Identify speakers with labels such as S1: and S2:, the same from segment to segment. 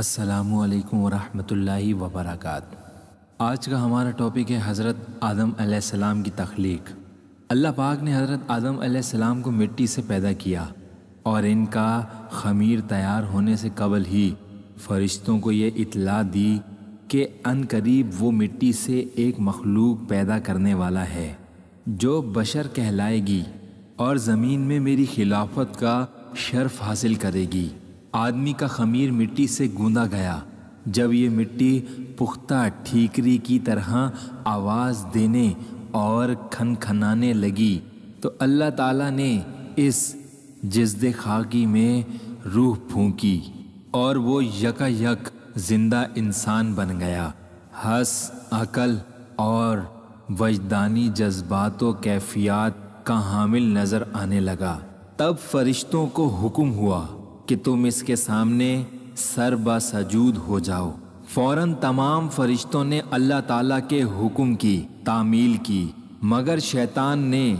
S1: السلام علیکم ورحمۃ اللہ وبرکاتہ آج کا ہمارا ٹاپک ہے حضرت آدم علیہ السلام کی تخلیق اللہ پاک نے حضرت آدم علیہ السلام کو مٹی سے پیدا کیا اور ان کا خمیر تیار ہونے سے قبل ہی فرشتوں کو یہ اطلاع دی کہ ان قریب وہ مٹی سے ایک مخلوق پیدا کرنے والا ہے جو بشر کہلائے گی اور زمین میں میری خلافت کا شرف حاصل کرے گی آدمی کا خمیر مٹی سے گوندا گیا جب یہ مٹی پختہ ٹھیکری کی طرح آواز دینے اور کھنکھنانے لگی تو اللہ تعالیٰ نے اس جزد خاکی میں روح پھونکی اور وہ یکا یک زندہ انسان بن گیا حس عقل اور وجدانی جذبات و کیفیات کا حامل نظر آنے لگا تب فرشتوں کو حکم ہوا کہ تم اس کے سامنے سر سجود ہو جاؤ فوراً تمام فرشتوں نے اللہ تعالیٰ کے حکم کی تعمیل کی مگر شیطان نے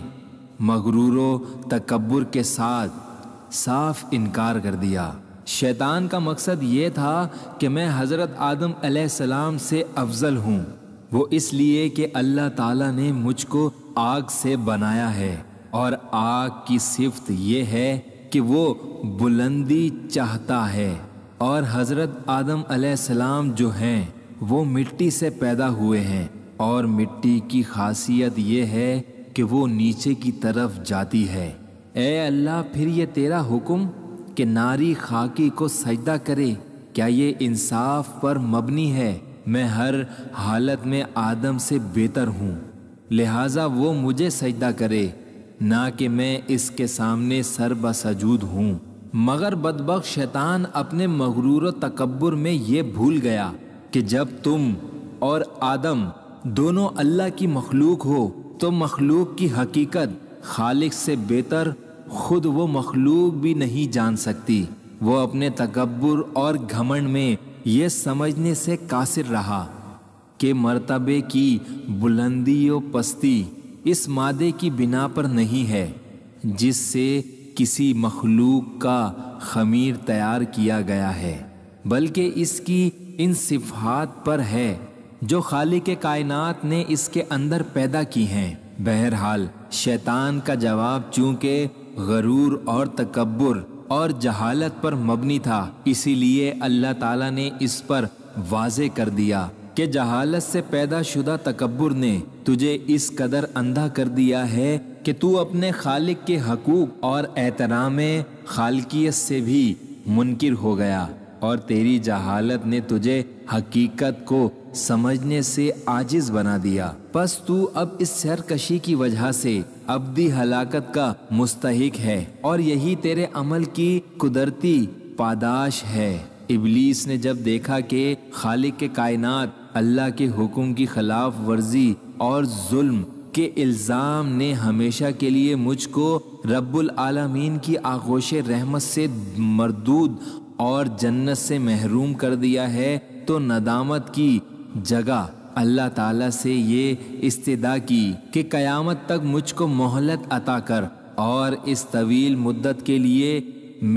S1: مغرور و تکبر کے ساتھ صاف انکار کر دیا شیطان کا مقصد یہ تھا کہ میں حضرت آدم علیہ السلام سے افضل ہوں وہ اس لیے کہ اللہ تعالیٰ نے مجھ کو آگ سے بنایا ہے اور آگ کی صفت یہ ہے کہ وہ بلندی چاہتا ہے اور حضرت آدم علیہ السلام جو ہیں وہ مٹی سے پیدا ہوئے ہیں اور مٹی کی خاصیت یہ ہے کہ وہ نیچے کی طرف جاتی ہے اے اللہ پھر یہ تیرا حکم کہ ناری خاکی کو سجدہ کرے کیا یہ انصاف پر مبنی ہے میں ہر حالت میں آدم سے بہتر ہوں لہٰذا وہ مجھے سجدہ کرے نہ کہ میں اس کے سامنے سر بسجود ہوں مگر بدبخ شیطان اپنے مغرور و تکبر میں یہ بھول گیا کہ جب تم اور آدم دونوں اللہ کی مخلوق ہو تو مخلوق کی حقیقت خالق سے بہتر خود وہ مخلوق بھی نہیں جان سکتی وہ اپنے تکبر اور گھمنڈ میں یہ سمجھنے سے قاصر رہا کہ مرتبے کی بلندی و پستی اس مادے کی بنا پر نہیں ہے جس سے کسی مخلوق کا خمیر تیار کیا گیا ہے بلکہ اس کی ان صفحات پر ہے جو خالق کائنات نے اس کے اندر پیدا کی ہیں بہرحال شیطان کا جواب چونکہ غرور اور تکبر اور جہالت پر مبنی تھا اسی لیے اللہ تعالیٰ نے اس پر واضح کر دیا کہ جہالت سے پیدا شدہ تکبر نے تجھے اس قدر اندھا کر دیا ہے کہ تو اپنے خالق کے حقوق اور احترام خالقیت سے بھی منکر ہو گیا اور تیری جہالت نے تجھے حقیقت کو سمجھنے سے عاجز بنا دیا پس تو اب اس سرکشی کی وجہ سے ابدی ہلاکت کا مستحق ہے اور یہی تیرے عمل کی قدرتی پاداش ہے ابلیس نے جب دیکھا کہ خالق کے کائنات اللہ کے حکم کی خلاف ورزی اور ظلم کے الزام نے ہمیشہ کے لیے مجھ کو رب العالمین کی آغوش رحمت سے مردود اور جنت سے محروم کر دیا ہے تو ندامت کی جگہ اللہ تعالیٰ سے یہ استدا کی کہ قیامت تک مجھ کو مہلت عطا کر اور اس طویل مدت کے لیے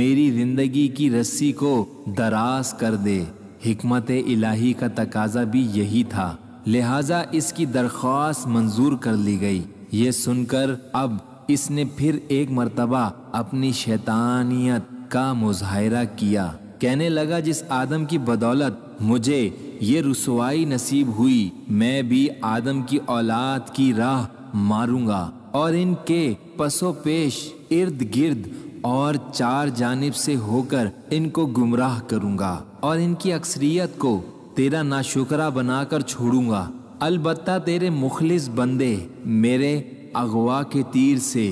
S1: میری زندگی کی رسی کو دراز کر دے حکمت الہی کا تقاضا بھی یہی تھا لہذا اس کی درخواست منظور کر لی گئی یہ سن کر اب اس نے پھر ایک مرتبہ اپنی شیطانیت کا مظاہرہ کیا کہنے لگا جس آدم کی بدولت مجھے یہ رسوائی نصیب ہوئی میں بھی آدم کی اولاد کی راہ ماروں گا اور ان کے پسو پیش ارد گرد اور چار جانب سے ہو کر ان کو گمراہ کروں گا اور ان کی اکثریت کو تیرا ناشکرا بنا کر چھوڑوں گا البتہ تیرے مخلص بندے میرے اغوا کے تیر سے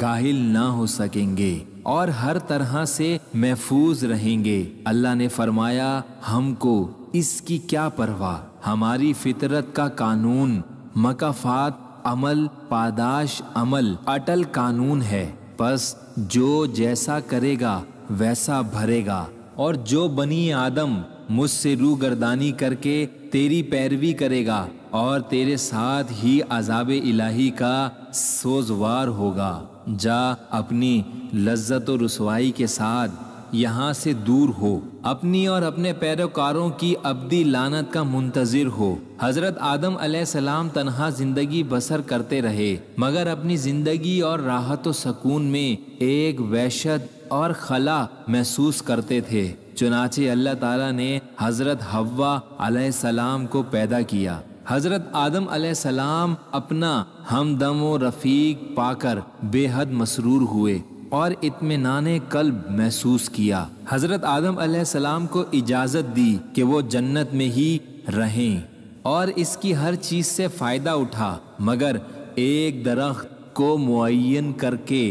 S1: گاہل نہ ہو سکیں گے اور ہر طرح سے محفوظ رہیں گے اللہ نے فرمایا ہم کو اس کی کیا پرواہ ہماری فطرت کا قانون مکافات عمل پاداش عمل اٹل قانون ہے پس جو جیسا کرے گا ویسا بھرے گا اور جو بنی آدم مجھ سے رو گردانی کر کے تیری پیروی کرے گا اور تیرے ساتھ ہی عذاب الہی کا سوزوار ہوگا جا اپنی لذت و رسوائی کے ساتھ یہاں سے دور ہو اپنی اور اپنے پیروکاروں کی ابدی لانت کا منتظر ہو حضرت آدم علیہ السلام تنہا زندگی بسر کرتے رہے مگر اپنی زندگی اور راحت و سکون میں ایک وحشت اور خلا محسوس کرتے تھے چنانچہ اللہ تعالیٰ نے حضرت ہوا علیہ السلام کو پیدا کیا حضرت آدم علیہ السلام اپنا ہم دم و رفیق پا کر بے حد مسرور ہوئے اور اطمینان قلب محسوس کیا حضرت آدم علیہ السلام کو اجازت دی کہ وہ جنت میں ہی رہیں اور اس کی ہر چیز سے فائدہ اٹھا مگر ایک درخت کو معین کر کے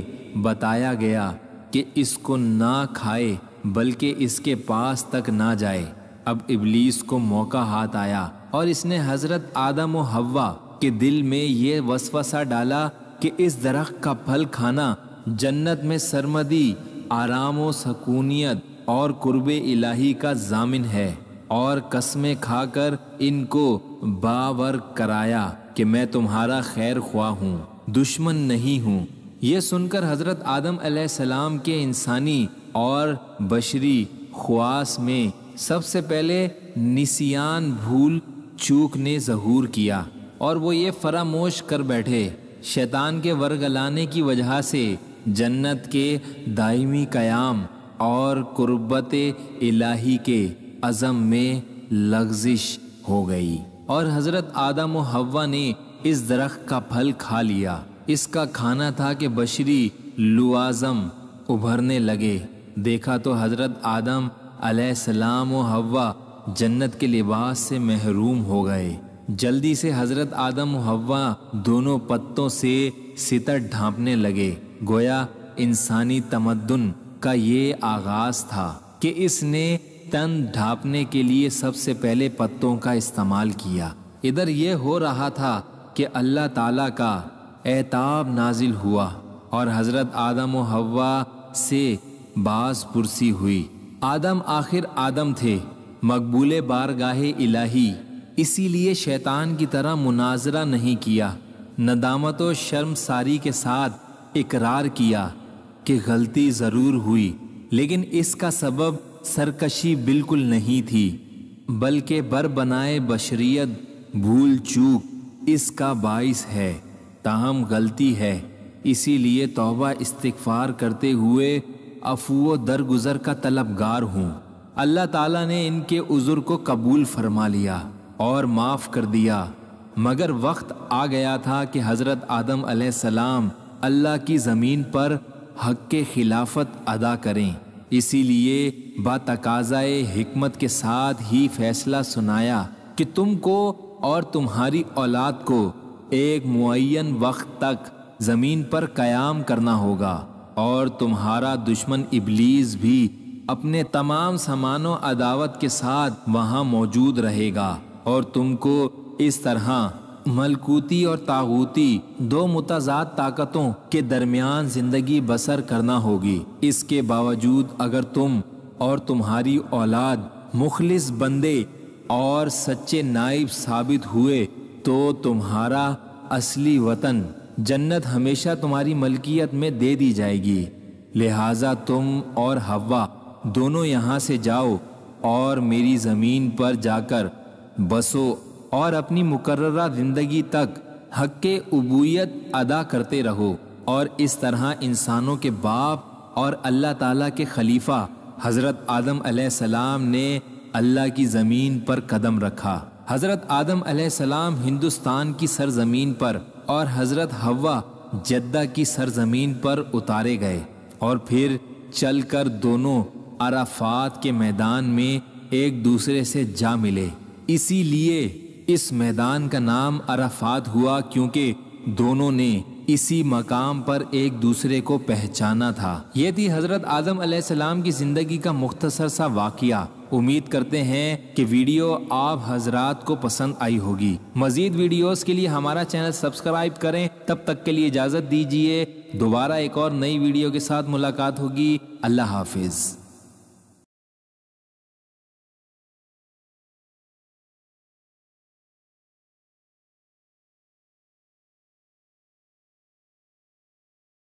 S1: بتایا گیا کہ اس کو نہ کھائے بلکہ اس کے پاس تک نہ جائے اب ابلیس کو موقع ہاتھ آیا اور اس نے حضرت آدم و ہوا کے دل میں یہ وسوسہ ڈالا کہ اس درخت کا پھل کھانا جنت میں سرمدی آرام و سکونیت اور قرب الہی کا ضامن ہے اور قسمیں کھا کر ان کو باور کرایا کہ میں تمہارا خیر خواہ ہوں دشمن نہیں ہوں یہ سن کر حضرت آدم علیہ السلام کے انسانی اور بشری خواص میں سب سے پہلے نسیان بھول چوک نے ظہور کیا اور وہ یہ فراموش کر بیٹھے شیطان کے ورگلانے کی وجہ سے جنت کے دائمی قیام اور قربت الہی کے عزم میں لغزش ہو گئی اور حضرت آدم و ہوا نے اس درخت کا پھل کھا لیا اس کا کھانا تھا کہ بشری لوازم ابھرنے لگے دیکھا تو حضرت آدم علیہ السلام و ہوا جنت کے لباس سے محروم ہو گئے جلدی سے حضرت آدم و ہوا دونوں پتوں سے ستر ڈھانپنے لگے گویا انسانی تمدن کا یہ آغاز تھا کہ اس نے تن ڈھانپنے کے لیے سب سے پہلے پتوں کا استعمال کیا ادھر یہ ہو رہا تھا کہ اللہ تعالیٰ کا اعتاب نازل ہوا اور حضرت آدم و ہوا سے بعض پرسی ہوئی آدم آخر آدم تھے مقبول بارگاہ الہی اسی لیے شیطان کی طرح مناظرہ نہیں کیا ندامت و شرم ساری کے ساتھ اقرار کیا کہ غلطی ضرور ہوئی لیکن اس کا سبب سرکشی بالکل نہیں تھی بلکہ بر بنائے بشریت بھول چوک اس کا باعث ہے تاہم غلطی ہے اسی لیے توبہ استغفار کرتے ہوئے افو و درگزر کا طلبگار ہوں اللہ تعالیٰ نے ان کے عذر کو قبول فرما لیا اور معاف کر دیا مگر وقت آ گیا تھا کہ حضرت آدم علیہ السلام اللہ کی زمین پر حق کے خلافت ادا کریں اسی لیے بات حکمت کے ساتھ ہی فیصلہ سنایا کہ تم کو اور تمہاری اولاد کو ایک معین وقت تک زمین پر قیام کرنا ہوگا اور تمہارا دشمن ابلیز بھی اپنے تمام سامان و عداوت کے ساتھ وہاں موجود رہے گا اور تم کو اس طرح ملکوتی اور تاغوتی دو متضاد طاقتوں کے درمیان زندگی بسر کرنا ہوگی اس کے باوجود اگر تم اور تمہاری اولاد مخلص بندے اور سچے نائب ثابت ہوئے تو تمہارا اصلی وطن جنت ہمیشہ تمہاری ملکیت میں دے دی جائے گی لہٰذا تم اور ہوا دونوں یہاں سے جاؤ اور میری زمین پر جا کر بسو اور اپنی مقررہ زندگی تک حق ابویت ادا کرتے رہو اور اس طرح انسانوں کے باپ اور اللہ تعالیٰ کے خلیفہ حضرت آدم علیہ السلام نے اللہ کی زمین پر قدم رکھا حضرت آدم علیہ السلام ہندوستان کی سرزمین پر اور حضرت ہوا جدہ کی سرزمین پر اتارے گئے اور پھر چل کر دونوں عرفات کے میدان میں ایک دوسرے سے جا ملے اسی لیے اس میدان کا نام عرفات ہوا کیونکہ دونوں نے اسی مقام پر ایک دوسرے کو پہچانا تھا یہ تھی حضرت آدم علیہ السلام کی زندگی کا مختصر سا واقعہ امید کرتے ہیں کہ ویڈیو آپ حضرات کو پسند آئی ہوگی مزید ویڈیوز کے لیے ہمارا چینل سبسکرائب کریں تب تک کے لیے اجازت دیجیے دوبارہ ایک اور نئی ویڈیو کے ساتھ ملاقات ہوگی اللہ حافظ